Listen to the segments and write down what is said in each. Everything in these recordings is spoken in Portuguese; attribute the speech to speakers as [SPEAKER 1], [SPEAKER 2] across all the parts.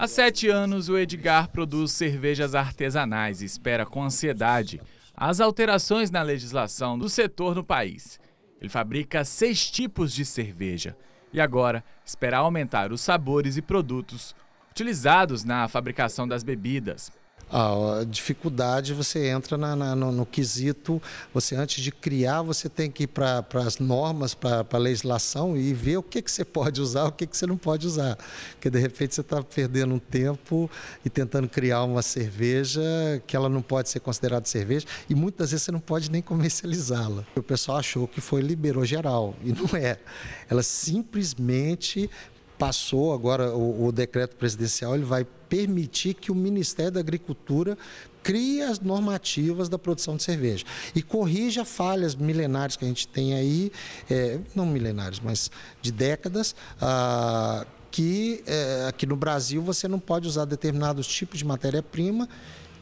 [SPEAKER 1] Há sete anos, o Edgar produz cervejas artesanais e espera com ansiedade as alterações na legislação do setor no país. Ele fabrica seis tipos de cerveja e agora espera aumentar os sabores e produtos utilizados na fabricação das bebidas
[SPEAKER 2] a dificuldade você entra na, na, no, no, quesito, você antes de criar, você tem que ir para as normas, para a legislação e ver o que, que você pode usar, o que, que você não pode usar. Porque de repente você está perdendo um tempo e tentando criar uma cerveja que ela não pode ser considerada cerveja e muitas vezes você não pode nem comercializá-la. O pessoal achou que foi liberou geral e não é. Ela simplesmente passou agora o, o, decreto presidencial, ele vai permitir que o Ministério da Agricultura crie as normativas da produção de cerveja e corrija falhas milenares que a gente tem aí, é, não milenares, mas de décadas, ah, que é, aqui no Brasil você não pode usar determinados tipos de matéria-prima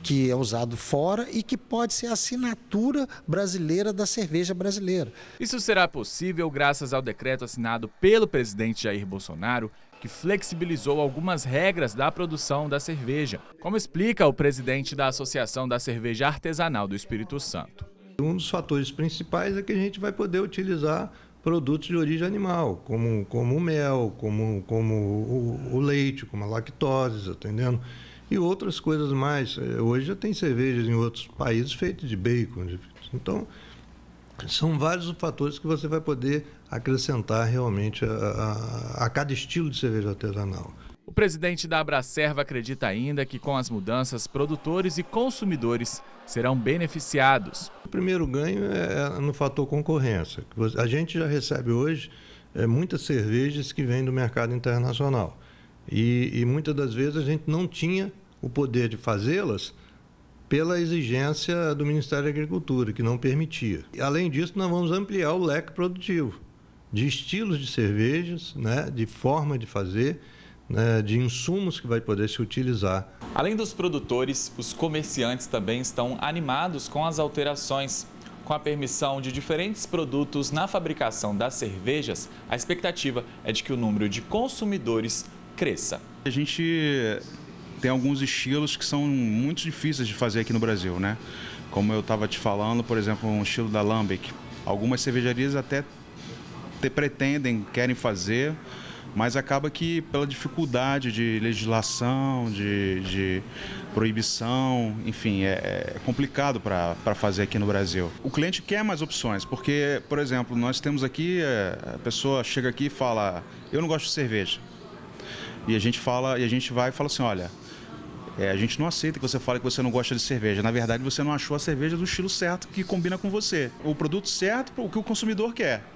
[SPEAKER 2] que é usado fora e que pode ser a assinatura brasileira da cerveja brasileira.
[SPEAKER 1] Isso será possível graças ao decreto assinado pelo presidente Jair Bolsonaro, que flexibilizou algumas regras da produção da cerveja, como explica o presidente da Associação da Cerveja Artesanal do Espírito Santo.
[SPEAKER 3] Um dos fatores principais é que a gente vai poder utilizar produtos de origem animal, como, como o mel, como, como o, o leite, como a lactose, tá entendendo? e outras coisas mais. É, hoje já tem cervejas em outros países feitas de bacon. Então, são vários os fatores que você vai poder acrescentar realmente a, a, a cada estilo de cerveja artesanal.
[SPEAKER 1] O presidente da Abracerva acredita ainda que com as mudanças, produtores e consumidores serão beneficiados.
[SPEAKER 3] O primeiro ganho é, é no fator concorrência. A gente já recebe hoje é, muitas cervejas que vêm do mercado internacional. E, e muitas das vezes a gente não tinha o poder de fazê-las pela exigência do Ministério da Agricultura, que não permitia. E, além disso, nós vamos ampliar o leque produtivo de estilos de cervejas, né, de forma de fazer, né, de insumos que vai poder se utilizar.
[SPEAKER 1] Além dos produtores, os comerciantes também estão animados com as alterações. Com a permissão de diferentes produtos na fabricação das cervejas, a expectativa é de que o número de consumidores cresça.
[SPEAKER 4] A gente tem alguns estilos que são muito difíceis de fazer aqui no Brasil, né? Como eu estava te falando, por exemplo, um estilo da Lambic. Algumas cervejarias até te pretendem, querem fazer, mas acaba que pela dificuldade de legislação, de, de proibição, enfim, é, é complicado para fazer aqui no Brasil. O cliente quer mais opções, porque, por exemplo, nós temos aqui, é, a pessoa chega aqui e fala, eu não gosto de cerveja e a gente fala, e a gente vai e fala assim, olha, é, a gente não aceita que você fale que você não gosta de cerveja. Na verdade, você não achou a cerveja do estilo certo que combina com você. O produto certo, o que o consumidor quer.